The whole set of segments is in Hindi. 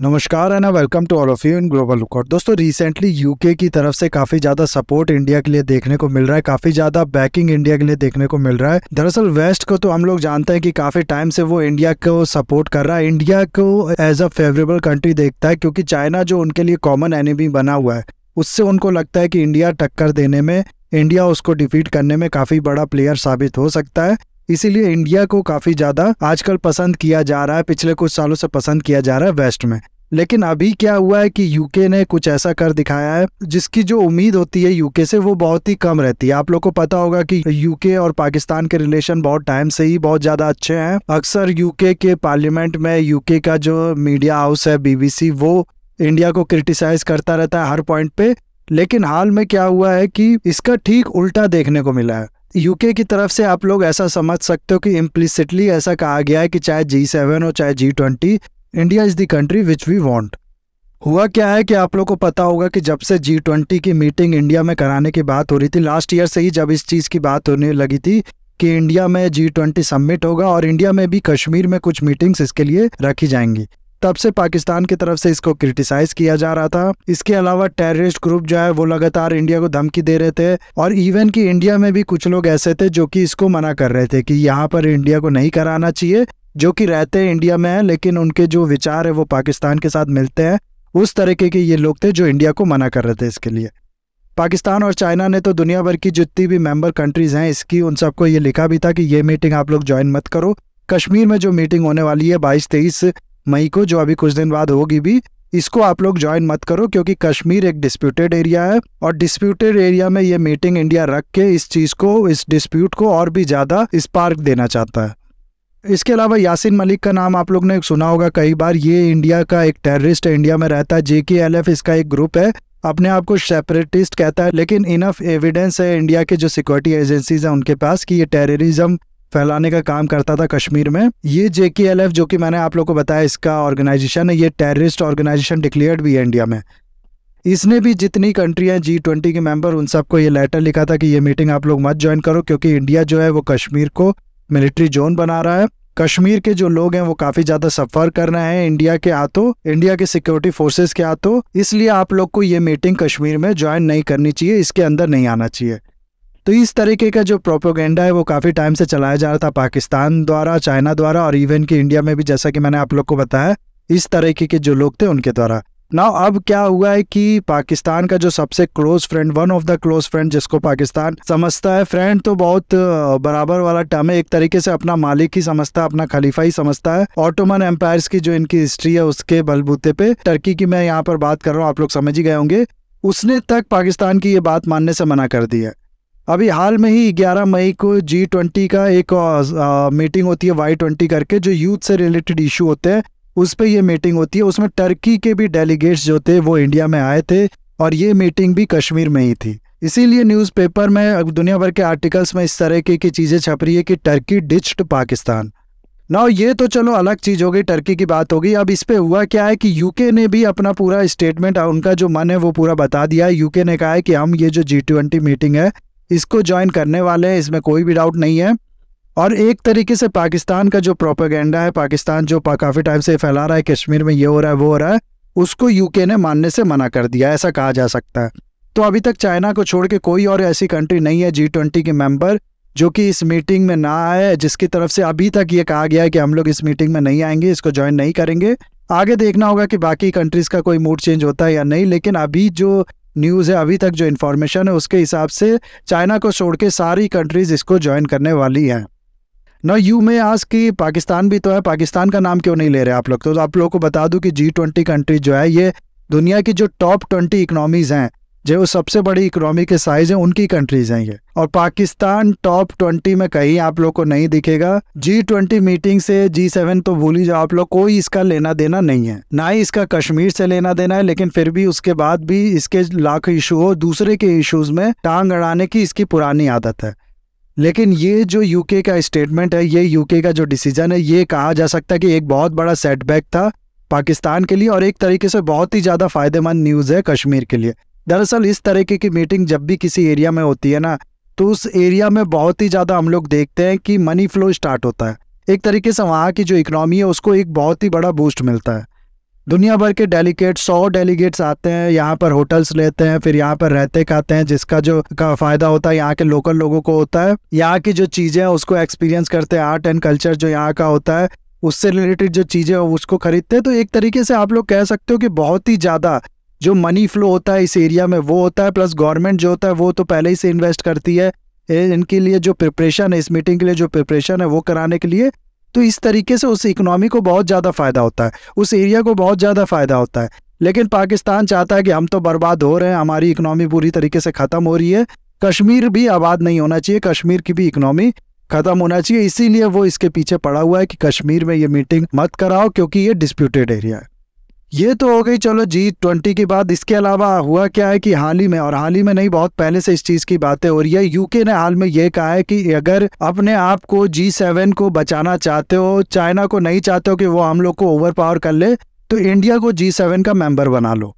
नमस्कार and welcome to all of you in global lookout दोस्तों रिसेंटली यूके की तरफ से काफी ज्यादा सपोर्ट इंडिया के लिए देखने को मिल रहा है काफी ज्यादा बैकिंग इंडिया के लिए देखने को मिल रहा है दरअसल वेस्ट को तो हम लोग जानते हैं कि काफी टाइम से वो इंडिया को सपोर्ट कर रहा है इंडिया को एज अ फेवरेबल कंट्री देखता है क्योंकि चाइना जो उनके लिए कॉमन एनिमी बना हुआ है उससे उनको लगता है कि इंडिया टक्कर देने में इंडिया उसको डिफीट करने में काफी बड़ा प्लेयर साबित हो सकता है इसीलिए इंडिया को काफी ज्यादा आजकल पसंद किया जा रहा है पिछले कुछ सालों से पसंद किया जा रहा है वेस्ट में लेकिन अभी क्या हुआ है कि यूके ने कुछ ऐसा कर दिखाया है जिसकी जो उम्मीद होती है यूके से वो बहुत ही कम रहती है आप लोग को पता होगा कि यूके और पाकिस्तान के रिलेशन बहुत टाइम से ही बहुत ज्यादा अच्छे हैं अक्सर यूके के पार्लियामेंट में यूके का जो मीडिया हाउस है बीबीसी वो इंडिया को क्रिटिसाइज करता रहता है हर पॉइंट पे लेकिन हाल में क्या हुआ है कि इसका ठीक उल्टा देखने को मिला है यूके की तरफ से आप लोग ऐसा समझ सकते हो कि इम्प्लिसिटली ऐसा कहा गया है कि चाहे जी सेवन हो चाहे G twenty India is the country which we want हुआ क्या है कि आप लोग को पता होगा कि जब से जी ट्वेंटी की मीटिंग इंडिया में कराने की बात हो रही थी लास्ट ईयर से ही जब इस चीज़ की बात होने लगी थी कि इंडिया में जी ट्वेंटी सबमिट होगा और इंडिया में भी कश्मीर में कुछ मीटिंग्स इसके लिए रखी जाएंगी तब से पाकिस्तान की तरफ से इसको क्रिटिसाइज किया जा रहा था इसके अलावा टेररिस्ट ग्रुप जो है वो लगातार इंडिया को धमकी दे रहे थे और इवन कि इंडिया में भी कुछ लोग ऐसे थे जो कि इसको मना कर रहे थे कि यहाँ पर इंडिया को नहीं कराना चाहिए जो कि रहते इंडिया में है लेकिन उनके जो विचार है वो पाकिस्तान के साथ मिलते हैं उस तरीके के ये लोग थे जो इंडिया को मना कर रहे थे इसके लिए पाकिस्तान और चाइना ने तो दुनिया भर की जितनी भी मेंबर कंट्रीज हैं इसकी उन सबको ये लिखा भी था कि ये मीटिंग आप लोग ज्वाइन मत करो कश्मीर में जो मीटिंग होने वाली है बाईस तेईस मई को जो अभी कुछ दिन बाद होगी भी इसको आप लोग ज्वाइन मत करो क्योंकि कश्मीर एक डिस्प्यूटेड एरिया है और डिस्प्यूटेड एरिया में ये मीटिंग इंडिया रख के इस चीज़ को इस डिस्प्यूट को और भी ज़्यादा स्पार्क देना चाहता है इसके अलावा यासिन मलिक का नाम आप लोग ने सुना होगा कई बार ये इंडिया का एक टेररिस्ट इंडिया में रहता है जेके एल एफ इसका एक ग्रुप है अपने आप को सेपरेटिस्ट कहता है लेकिन इनफ एविडेंस है इंडिया के जो सिक्योरिटी एजेंसीज हैं उनके पास कि ये टेररिज्म फैलाने का काम करता था कश्मीर में ये एफ जो कि मैंने आप लोग को बताया इसका ऑर्गेनाइजेशन है ये टेररिस्ट ऑर्गेनाइजेशन डिक्लेयर्ड भी है इंडिया में इसने भी जितनी कंट्रियां जी ट्वेंटी के मेंबर उन सबको ये लेटर लिखा था कि ये मीटिंग आप लोग मत ज्वाइन करो क्योंकि इंडिया जो है वो कश्मीर को मिलिट्री जोन बना रहा है कश्मीर के जो लोग हैं वो काफ़ी ज़्यादा सफ़र कर रहे हैं इंडिया के हाथों इंडिया के सिक्योरिटी फोर्सेस के हाथों इसलिए आप लोग को ये मीटिंग कश्मीर में ज्वाइन नहीं करनी चाहिए इसके अंदर नहीं आना चाहिए तो इस तरीके का जो प्रोपोगेंडा है वो काफ़ी टाइम से चलाया जा रहा था पाकिस्तान द्वारा चाइना द्वारा और इवन कि इंडिया में भी जैसा कि मैंने आप लोग को बताया इस तरीके के जो लोग थे उनके द्वारा ना अब क्या हुआ है कि पाकिस्तान का जो सबसे close friend one of the close friend जिसको पाकिस्तान समझता है फ्रेंड तो बहुत बराबर वाला टर्म है एक तरीके से अपना मालिक ही समझता है अपना खलीफा ही समझता है ऑटोमन एम्पायर्स की जो इनकी हिस्ट्री है उसके बलबूते पे टर्की की मैं यहाँ पर बात कर रहा हूँ आप लोग समझ ही गए होंगे उसने तक पाकिस्तान की ये बात मानने से मना कर दी है अभी हाल में ही 11 मई को जी ट्वेंटी का एक आ, मीटिंग होती है वाई ट्वेंटी करके जो यूथ से रिलेटेड इशू होते हैं उस पर यह मीटिंग होती है उसमें टर्की के भी डेलीगेट्स जो थे वो इंडिया में आए थे और ये मीटिंग भी कश्मीर में ही थी इसीलिए न्यूज़पेपर में दुनिया भर के आर्टिकल्स में इस तरह की की चीज़ें छप रही है कि टर्की डिच्ड पाकिस्तान ना ये तो चलो अलग चीज़ हो गई टर्की की बात होगी अब इस पर हुआ क्या है कि यूके ने भी अपना पूरा स्टेटमेंट उनका जो मन है वो पूरा बता दिया है यूके ने कहा है कि हम ये जो जी ट्वेंटी मीटिंग है इसको ज्वाइन करने वाले हैं इसमें कोई भी डाउट नहीं है और एक तरीके से पाकिस्तान का जो प्रोपेगेंडा है पाकिस्तान जो पा, काफ़ी टाइम से फैला रहा है कश्मीर में ये हो रहा है वो हो रहा है उसको यूके ने मानने से मना कर दिया ऐसा कहा जा सकता है तो अभी तक चाइना को छोड़ के कोई और ऐसी कंट्री नहीं है जी ट्वेंटी के मेंबर जो कि इस मीटिंग में ना आए जिसकी तरफ से अभी तक ये कहा गया है कि हम लोग इस मीटिंग में नहीं आएंगे इसको ज्वाइन नहीं करेंगे आगे देखना होगा कि बाकी कंट्रीज़ का कोई मूड चेंज होता है या नहीं लेकिन अभी जो न्यूज़ है अभी तक जो इन्फॉर्मेशन है उसके हिसाब से चाइना को छोड़ के सारी कंट्रीज़ इसको ज्वाइन करने वाली हैं ना यू में आज कि पाकिस्तान भी तो है पाकिस्तान का नाम क्यों नहीं ले रहे आप लोग तो, तो आप लोगों को बता दूं कि जी ट्वेंटी कंट्री जो है ये दुनिया की जो टॉप ट्वेंटी इकनॉमीज़ हैं जो सबसे बड़ी इकोनॉमी के साइज है उनकी कंट्रीज हैं ये और पाकिस्तान टॉप ट्वेंटी में कहीं आप लोग को नहीं दिखेगा जी ट्वेंटी मीटिंग से जी सेवन तो भूल ही जाओ आप लोग कोई इसका लेना देना नहीं है ना ही इसका कश्मीर से लेना देना है लेकिन फिर भी उसके बाद भी इसके लाख इशू हो दूसरे के इशूज में टांग अड़ाने की इसकी पुरानी आदत है लेकिन ये जो यूके का स्टेटमेंट है ये यूके का जो डिसीजन है ये कहा जा सकता है कि एक बहुत बड़ा सेटबैक था पाकिस्तान के लिए और एक तरीके से बहुत ही ज़्यादा फायदेमंद न्यूज़ है कश्मीर के लिए दरअसल इस तरीके की मीटिंग जब भी किसी एरिया में होती है ना तो उस एरिया में बहुत ही ज़्यादा हम लोग देखते हैं कि मनी फ्लो स्टार्ट होता है एक तरीके से वहाँ की जो इकनॉमी है उसको एक बहुत ही बड़ा बूस्ट मिलता है दुनिया भर के डेलीगेट सौ डेलीगेट्स आते हैं यहाँ पर होटल्स लेते हैं फिर यहाँ पर रहते खाते हैं जिसका जो का फ़ायदा होता है यहाँ के लोकल लोगों को होता है यहाँ की जो चीज़ें हैं उसको एक्सपीरियंस करते हैं आर्ट एंड कल्चर जो यहाँ का होता है उससे रिलेटेड जो चीज़ें हैं उसको खरीदते हैं तो एक तरीके से आप लोग कह सकते हो कि बहुत ही ज़्यादा जो मनी फ्लो होता है इस एरिया में वो होता है प्लस गवर्नमेंट जो होता है वो तो पहले ही से इन्वेस्ट करती है इनके लिए जो प्रिपरेशन है इस मीटिंग के लिए जो प्रिपरेशन है वो कराने के लिए तो इस तरीके से उस इकोनॉमी को बहुत ज़्यादा फ़ायदा होता है उस एरिया को बहुत ज़्यादा फ़ायदा होता है लेकिन पाकिस्तान चाहता है कि हम तो बर्बाद हो रहे हैं हमारी इकोनॉमी पूरी तरीके से ख़त्म हो रही है कश्मीर भी आबाद नहीं होना चाहिए कश्मीर की भी इकोनॉमी ख़त्म होना चाहिए इसीलिए वो इसके पीछे पड़ा हुआ है कि कश्मीर में ये मीटिंग मत कराओ क्योंकि ये डिस्प्यूटेड एरिया है ये तो हो गई चलो जी ट्वेंटी की बात इसके अलावा हुआ क्या है कि हाल ही में और हाल ही में नहीं बहुत पहले से इस चीज़ की बातें हो रही है यूके ने हाल में ये कहा है कि अगर अपने आप को जी सेवन को बचाना चाहते हो चाइना को नहीं चाहते हो कि वो हम लोग को ओवर पावर कर ले तो इंडिया को जी सेवन का मेंबर बना लो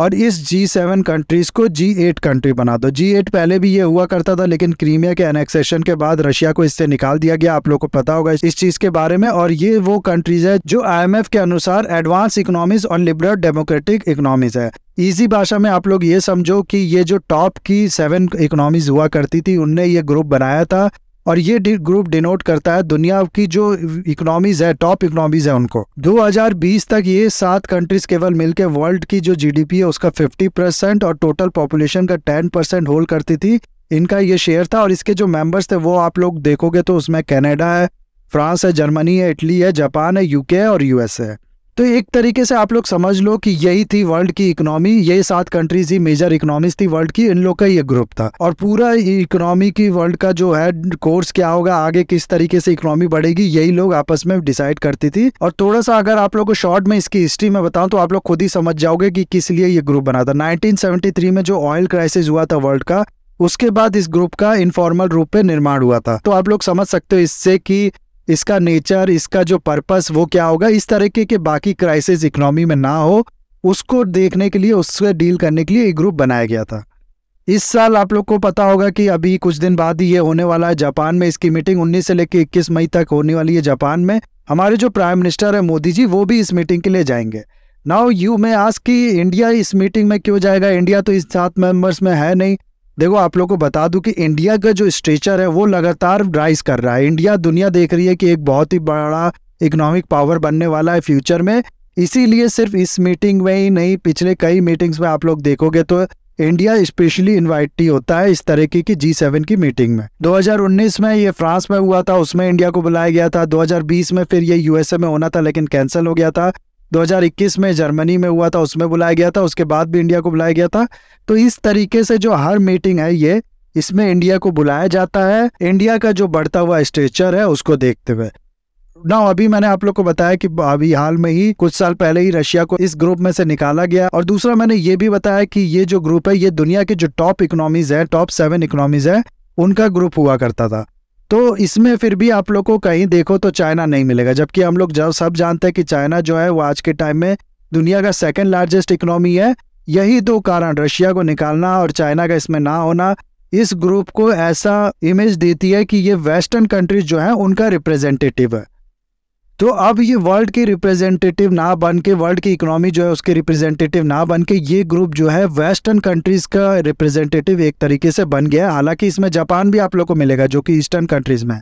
और इस जी सेवन कंट्रीज़ को जी एट कंट्री बना दो जी एट पहले भी ये हुआ करता था लेकिन क्रीमिया के एनेक्सेशन के बाद रशिया को इससे निकाल दिया गया आप लोग को पता होगा इस चीज़ के बारे में और ये वो कंट्रीज़ है जो आई के अनुसार एडवांस इकोनॉमीज और लिबरल डेमोक्रेटिक इकोनॉमीज है इजी भाषा में आप लोग ये समझो कि ये जो टॉप की सेवन इकोनॉमीज हुआ करती थी उनने ये ग्रुप बनाया था और ये ग्रुप डिनोट करता है दुनिया की जो इकोनॉमीज है टॉप इकोनॉमीज है उनको 2020 तक ये सात कंट्रीज केवल मिलकर वर्ल्ड की जो जीडीपी है उसका 50 परसेंट और टोटल पॉपुलेशन का 10 परसेंट होल्ड करती थी इनका ये शेयर था और इसके जो मेंबर्स थे वो आप लोग देखोगे तो उसमें कैनेडा है फ्रांस है जर्मनी है इटली है जापान है यूके है और यूएस है तो एक तरीके से आप लोग समझ लो कि यही थी वर्ल्ड की इकोनॉमी यही सात कंट्रीज ही मेजर इकोनॉमीज थी वर्ल्ड की इन लोग का ये ग्रुप था और पूरा इकोनॉमी की वर्ल्ड का जो है कोर्स क्या होगा आगे किस तरीके से इकोनॉमी बढ़ेगी यही लोग आपस में डिसाइड करती थी और थोड़ा सा अगर आप लोग को शॉर्ट में इसकी हिस्ट्री में बताऊं तो आप लोग खुद ही समझ जाओगे कि किस लिए ये ग्रुप बना था नाइनटीन में जो ऑयल क्राइसिस हुआ था वर्ल्ड का उसके बाद इस ग्रुप का इनफॉर्मल रूप पे निर्माण हुआ था तो आप लोग समझ सकते हो इससे कि इसका नेचर इसका जो पर्पस वो क्या होगा इस तरीके के बाकी क्राइसिस इकोनॉमी में ना हो उसको देखने के लिए उससे डील करने के लिए एक ग्रुप बनाया गया था इस साल आप लोग को पता होगा कि अभी कुछ दिन बाद ही ये होने वाला है जापान में इसकी मीटिंग 19 से लेकर 21 मई तक होने वाली है जापान में हमारे जो प्राइम मिनिस्टर है मोदी जी वो भी इस मीटिंग के लिए जाएंगे नाउ यू में आज कि इंडिया इस मीटिंग में क्यों जाएगा इंडिया तो इस सात मेंबर्स में है नहीं देखो आप लोगों को बता दूं कि इंडिया का जो स्ट्रेचर है वो लगातार राइज कर रहा है इंडिया दुनिया देख रही है कि एक बहुत ही बड़ा इकोनॉमिक पावर बनने वाला है फ्यूचर में इसीलिए सिर्फ इस मीटिंग में ही नहीं पिछले कई मीटिंग्स में आप लोग देखोगे तो इंडिया स्पेशली इन्वाइटी होता है इस तरीके की जी सेवन की मीटिंग में 2019 में ये फ्रांस में हुआ था उसमें इंडिया को बुलाया गया था 2020 में फिर ये यूएसए में होना था लेकिन कैंसिल हो गया था 2021 में जर्मनी में हुआ था उसमें बुलाया गया था उसके बाद भी इंडिया को बुलाया गया था तो इस तरीके से जो हर मीटिंग है ये इसमें इंडिया को बुलाया जाता है इंडिया का जो बढ़ता हुआ स्ट्रेचर है उसको देखते हुए ना अभी मैंने आप लोग को बताया कि अभी हाल में ही कुछ साल पहले ही रशिया को इस ग्रुप में से निकाला गया और दूसरा मैंने ये भी बताया कि ये जो ग्रुप है ये दुनिया के जो टॉप इकोनॉमीज है टॉप सेवन इकोनॉमीज है उनका ग्रुप हुआ करता था तो इसमें फिर भी आप लोग को कहीं देखो तो चाइना नहीं मिलेगा जबकि हम लोग जब सब जानते हैं कि चाइना जो है वो आज के टाइम में दुनिया का सेकेंड लार्जेस्ट इकोनॉमी है यही दो कारण रशिया को निकालना और चाइना का इसमें ना होना इस ग्रुप को ऐसा इमेज देती है कि ये वेस्टर्न कंट्रीज जो है उनका रिप्रेजेंटेटिव है तो अब ये वर्ल्ड के रिप्रेजेंटेटिव ना बन के वर्ल्ड की इकोनॉमी जो है उसके रिप्रेजेंटेटिव ना बन के ये ग्रुप जो है वेस्टर्न कंट्रीज़ का रिप्रेजेंटेटिव एक तरीके से बन गया हालांकि इसमें जापान भी आप लोग को मिलेगा जो कि ईस्टर्न कंट्रीज़ में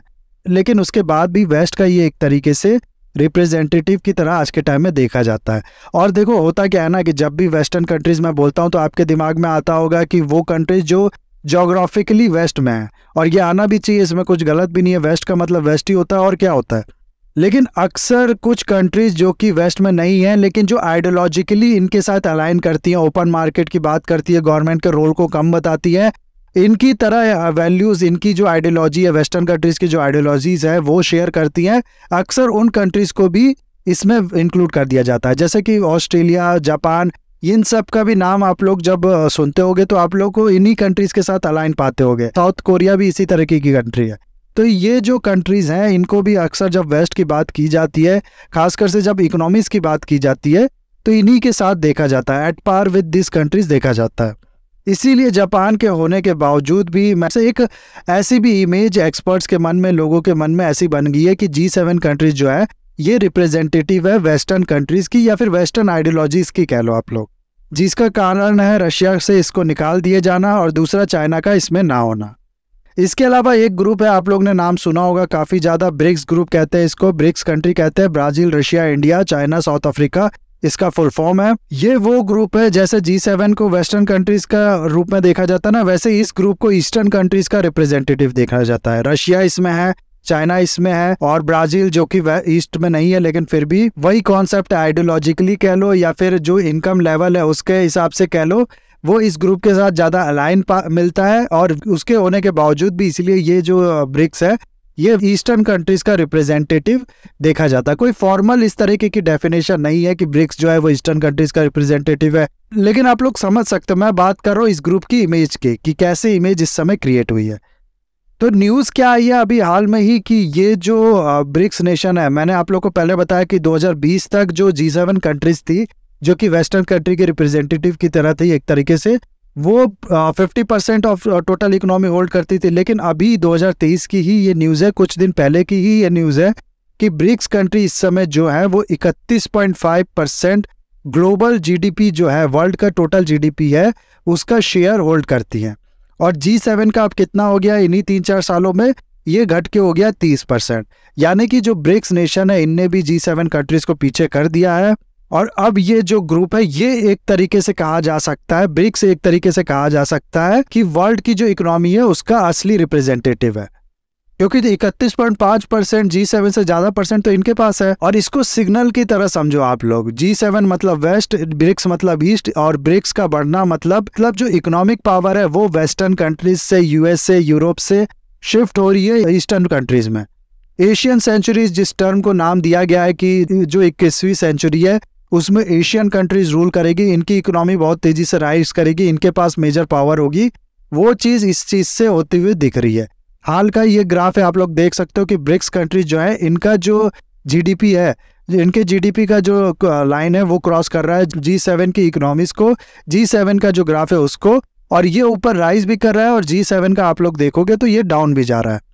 लेकिन उसके बाद भी वेस्ट का ये एक तरीके से रिप्रेजेंटेटिव की तरह आज के टाइम में देखा जाता है और देखो होता क्या है ना कि जब भी वेस्टर्न कंट्रीज़ में बोलता हूँ तो आपके दिमाग में आता होगा कि वो कंट्रीज़ जो जोग्राफिकली वेस्ट में है और ये आना भी चाहिए इसमें कुछ गलत भी नहीं है वेस्ट का मतलब वेस्ट ही होता है और क्या होता है लेकिन अक्सर कुछ कंट्रीज जो कि वेस्ट में नहीं है लेकिन जो आइडियोलॉजिकली इनके साथ अलाइन करती हैं ओपन मार्केट की बात करती है गवर्नमेंट के रोल को कम बताती है इनकी तरह वैल्यूज़ इनकी जो आइडियोलॉजी है वेस्टर्न कंट्रीज़ की जो आइडियोलॉजीज़ है वो शेयर करती हैं अक्सर उन कंट्रीज़ को भी इसमें इंक्लूड कर दिया जाता है जैसे कि ऑस्ट्रेलिया जापान इन सब का भी नाम आप लोग जब सुनते होगे तो आप लोग को इन्हीं कंट्रीज़ के साथ अलाइन पाते होगे साउथ कोरिया भी इसी तरीके की कंट्री है तो ये जो कंट्रीज़ हैं इनको भी अक्सर जब वेस्ट की बात की जाती है खासकर से जब इकोनॉमिक्स की बात की जाती है तो इन्हीं के साथ देखा जाता है at par with this countries देखा जाता है इसीलिए जापान के होने के बावजूद भी मैं से एक ऐसी भी इमेज एक्सपर्ट्स के मन में लोगों के मन में ऐसी बन गई है कि जी सेवन कंट्रीज जो है ये रिप्रेजेंटेटिव है वेस्टर्न कंट्रीज़ की या फिर वेस्टर्न आइडियोलॉजीज़ की कह लो आप लोग जिसका कारण है रशिया से इसको निकाल दिए जाना और दूसरा चाइना का इसमें ना होना इसके अलावा एक ग्रुप है आप लोग ने नाम सुना होगा काफ़ी ज़्यादा ब्रिक्स ग्रुप कहते हैं इसको ब्रिक्स कंट्री कहते हैं Brazil Russia India China South Africa इसका फुल फॉर्म है ये वो ग्रुप है जैसे जी सेवन को वेस्टर्न कंट्रीज का रूप में देखा जाता है ना वैसे इस ग्रुप को ईस्टर्न कंट्रीज का रिप्रेजेंटेटिव देखा जाता है रशिया इसमें है चाइना इसमें है और ब्राजील जो कि ईस्ट में नहीं है लेकिन फिर भी वही कॉन्सेप्ट आइडियोलॉजिकली कह लो या फिर जो इनकम लेवल है उसके हिसाब से कह लो वो इस ग्रुप के साथ ज़्यादा अलाइन मिलता है और उसके होने के बावजूद भी इसलिए ये जो ब्रिक्स है ये ईस्टर्न कंट्रीज का रिप्रेजेंटेटिव देखा जाता है कोई फॉर्मल इस तरीके की डेफिनेशन नहीं है कि ब्रिक्स जो है वो ईस्टर्न कंट्रीज का रिप्रेजेंटेटिव है लेकिन आप लोग समझ सकते हो मैं बात कर रहा हूँ इस ग्रुप की इमेज की कि कैसे इमेज इस समय क्रिएट हुई है तो न्यूज़ क्या आई है अभी हाल में ही कि ये जो ब्रिक्स नेशन है मैंने आप लोग को पहले बताया कि 2020 तक जो जी सेवन कंट्रीज थी जो कि वेस्टर्न कंट्री के रिप्रेजेंटेटिव की तरह थी एक तरीके से वो fifty percent of total economy hold करती थी लेकिन अभी 2023 की ही ये न्यूज़ है कुछ दिन पहले की ही ये न्यूज़ है कि ब्रिक्स कंट्री इस समय जो है वो 31.5 परसेंट ग्लोबल जीडीपी जो है वर्ल्ड का टोटल जीडीपी है उसका शेयर होल्ड करती हैं और जी सेवन का अब कितना हो गया इन्हीं तीन चार सालों में ये घट के हो गया तीस परसेंट यानी कि जो ब्रिक्स नेशन है इनने भी जी सेवन कंट्रीज़ को पीछे कर दिया है और अब ये जो ग्रुप है ये एक तरीके से कहा जा सकता है ब्रिक्स एक तरीके से कहा जा सकता है कि वर्ल्ड की जो इकोनॉमी है उसका असली रिप्रेजेंटेटिव है क्योंकि तो इकतीस पॉइंट पांच परसेंट जी सेवन से ज्यादा परसेंट तो इनके पास है और इसको सिग्नल की तरह समझो आप लोग जी सेवन मतलब वेस्ट ब्रिक्स मतलब ईस्ट और ब्रिक्स का बढ़ना मतलब मतलब जो इकोनॉमिक पावर है वो वेस्टर्न कंट्रीज से यूएस से यूरोप से शिफ्ट हो रही है ईस्टर्न कंट्रीज में एशियन सेंचुरी जिस टर्म को नाम दिया गया है कि जो इक्कीसवीं सेंचुरी है उसमें एशियन कंट्रीज रूल करेगी इनकी इकोनॉमी बहुत तेज़ी से राइज करेगी इनके पास मेजर पावर होगी वो चीज़ इस चीज़ से होती हुई दिख रही है हाल का ये ग्राफ है आप लोग देख सकते हो कि ब्रिक्स कंट्रीज जो है इनका जो जीडीपी है इनके जीडीपी का जो लाइन है वो क्रॉस कर रहा है जी सेवन की इकोनॉमीज को जी सेवन का जो ग्राफ है उसको और ये ऊपर राइज भी कर रहा है और जी सेवन का आप लोग देखोगे तो ये डाउन भी जा रहा है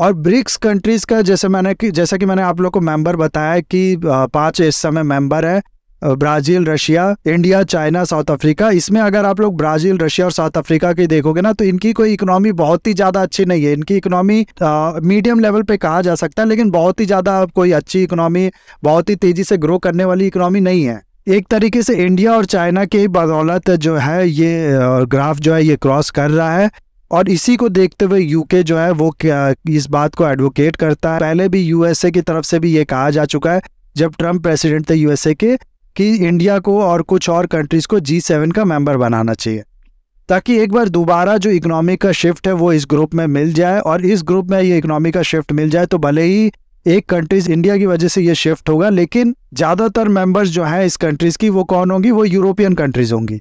और ब्रिक्स कंट्रीज़ का जैसे मैंने कि जैसा कि मैंने आप लोग को मेंबर बताया कि पांच इस समय मेंबर है Brazil Russia India China South Africa इसमें अगर आप लोग ब्राज़ील रशिया और साउथ अफ्रीका की देखोगे ना तो इनकी कोई इकोनॉमी बहुत ही ज़्यादा अच्छी नहीं है इनकी इकोनॉमी मीडियम लेवल पे कहा जा सकता है लेकिन बहुत ही ज़्यादा कोई अच्छी इकोनॉमी बहुत ही तेज़ी से ग्रो करने वाली इकोनॉमी नहीं है एक तरीके से इंडिया और चाइना के बदौलत जो है ये ग्राफ जो है ये क्रॉस कर रहा है और इसी को देखते हुए यूके जो है वो इस बात को एडवोकेट करता है पहले भी यूएसए की तरफ से भी ये कहा जा चुका है जब ट्रम्प प्रेसिडेंट थे यूएसए के कि इंडिया को और कुछ और कंट्रीज़ को जी सेवन का मेंबर बनाना चाहिए ताकि एक बार दोबारा जो इकोनॉमी का शिफ्ट है वो इस ग्रुप में मिल जाए और इस ग्रुप में ये इकोनॉमी का शिफ्ट मिल जाए तो भले ही एक कंट्रीज इंडिया की वजह से ये शिफ्ट होगा लेकिन ज़्यादातर मेंबर्स जो हैं इस कंट्रीज़ की वो कौन होंगी वो यूरोपियन कंट्रीज़ होंगी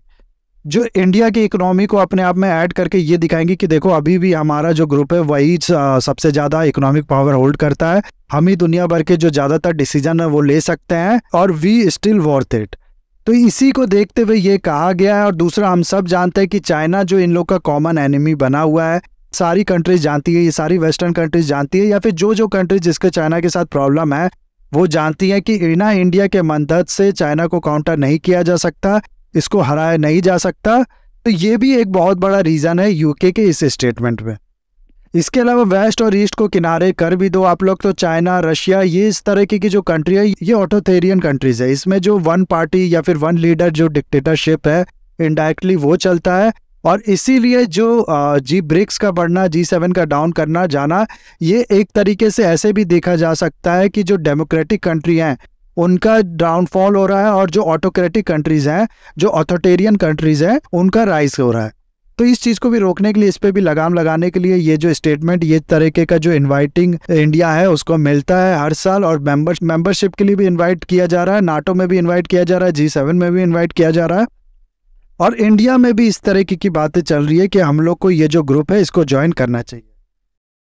जो इंडिया की इकोनॉमी को अपने आप में ऐड करके ये दिखाएंगे कि देखो अभी भी हमारा जो ग्रुप है वही सबसे ज़्यादा इकोनॉमिक पावर होल्ड करता है हम ही दुनिया भर के जो ज़्यादातर डिसीजन है वो ले सकते हैं और वी स्टिल वर्थ इट तो इसी को देखते हुए ये कहा गया है और दूसरा हम सब जानते हैं कि चाइना जो इन लोग का कॉमन एनिमी बना हुआ है सारी कंट्रीज जानती है ये सारी वेस्टर्न कंट्रीज जानती है या फिर जो जो कंट्रीज जिसके चाइना के साथ प्रॉब्लम है वो जानती है कि बिना इंडिया के मदद से चाइना को काउंटर नहीं किया जा सकता इसको हराया नहीं जा सकता तो ये भी एक बहुत बड़ा रीज़न है यूके के इस स्टेटमेंट में इसके अलावा वेस्ट और ईस्ट को किनारे कर भी दो आप लोग तो चाइना रशिया ये इस तरह की जो कंट्री है ये ऑटोथेरियन कंट्रीज है इसमें जो वन पार्टी या फिर वन लीडर जो डिक्टेटरशिप है इनडायरेक्टली वो चलता है और इसीलिए जो जी ब्रिक्स का बढ़ना जी सेवन का डाउन करना जाना ये एक तरीके से ऐसे भी देखा जा सकता है कि जो डेमोक्रेटिक कंट्री हैं उनका डाउनफॉल हो रहा है और जो ऑटोक्रेटिक कंट्रीज हैं जो ऑथोटेरियन कंट्रीज हैं उनका राइज हो रहा है तो इस चीज़ को भी रोकने के लिए इस पर भी लगाम लगाने के लिए ये जो स्टेटमेंट ये तरीके का जो इनवाइटिंग इंडिया है उसको मिलता है हर साल और मेंबर मेंबरशिप के लिए भी इनवाइट किया जा रहा है नाटो में भी इनवाइट किया जा रहा है जी सेवन में भी इनवाइट किया जा रहा है और इंडिया में भी इस तरीके की बातें चल रही है कि हम लोग को ये जो ग्रुप है इसको ज्वाइन करना चाहिए